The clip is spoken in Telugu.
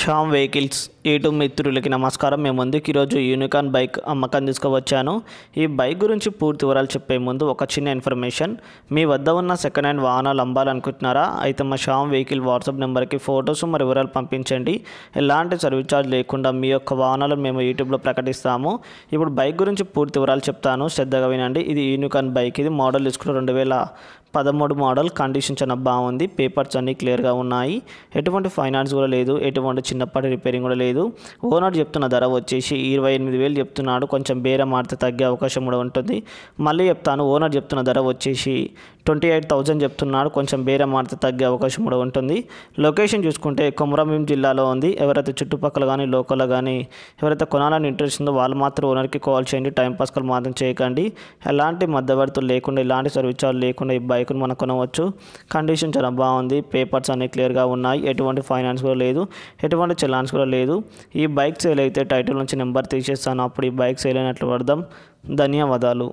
షామ్ వెహికల్స్ యూట్యూబ్ మిత్రులకి నమస్కారం మేము ముందుకు ఈరోజు యూనికాన్ బైక్ అమ్మకం తీసుకువచ్చాను ఈ బైక్ గురించి పూర్తి వివరాలు చెప్పే ముందు ఒక చిన్న ఇన్ఫర్మేషన్ మీ వద్ద ఉన్న సెకండ్ హ్యాండ్ వాహనాలు అమ్మాలనుకుంటున్నారా అయితే మా షామ్ వెహికల్ వాట్సాప్ నెంబర్కి ఫొటోస్ మరి వివరాలు పంపించండి ఎలాంటి సర్వీస్ ఛార్జ్ లేకుండా మీ యొక్క వాహనాలు మేము యూట్యూబ్లో ప్రకటిస్తాము ఇప్పుడు బైక్ గురించి పూర్తి వివరాలు చెప్తాను శ్రద్ధగా వినండి ఇది యూనికాన్ బైక్ ఇది మోడల్ తీసుకుంటే రెండు వేల పదమూడు మోడల్ కండిషన్ చాలా బాగుంది పేపర్స్ అన్నీ క్లియర్గా ఉన్నాయి ఎటువంటి ఫైనాన్స్ కూడా లేదు ఎటువంటి చిన్నప్పటి రిపేరింగ్ కూడా లేదు ఓనర్ చెప్తున్న ధర వచ్చేసి ఇరవై ఎనిమిది వేలు చెప్తున్నాడు కొంచెం బేరం మారితే తగ్గే అవకాశం కూడా ఉంటుంది మళ్ళీ చెప్తాను ఓనర్ చెప్తున్న ధర వచ్చేసి ట్వంటీ ఎయిట్ థౌజండ్ చెప్తున్నారు కొంచెం వేరే మారితే తగ్గే అవకాశం కూడా ఉంటుంది లొకేషన్ చూసుకుంటే కొమరంభీం జిల్లాలో ఉంది ఎవరైతే చుట్టుపక్కల కానీ లోకల్ కానీ ఎవరైతే కొనాలని ఇంట్రెస్ట్ ఉందో వాళ్ళు మాత్రం ఓనర్కి కాల్ చేయండి టైం మాత్రం చేయకండి ఎలాంటి మధ్యవర్తులు లేకుండా ఇలాంటి సర్వీసాలు లేకుండా ఈ బైక్ను మనం కొనవచ్చు కండిషన్ చాలా బాగుంది పేపర్స్ అన్నీ క్లియర్గా ఉన్నాయి ఎటువంటి ఫైనాన్స్ కూడా లేదు ఎటువంటి చలాన్స్ కూడా లేదు ఈ బైక్ సేల్ అయితే టైటిల్ నుంచి నెంబర్ తీసేస్తాను అప్పుడు ఈ బైక్ సేల్ అయినట్లు పడదాం ధన్యవాదాలు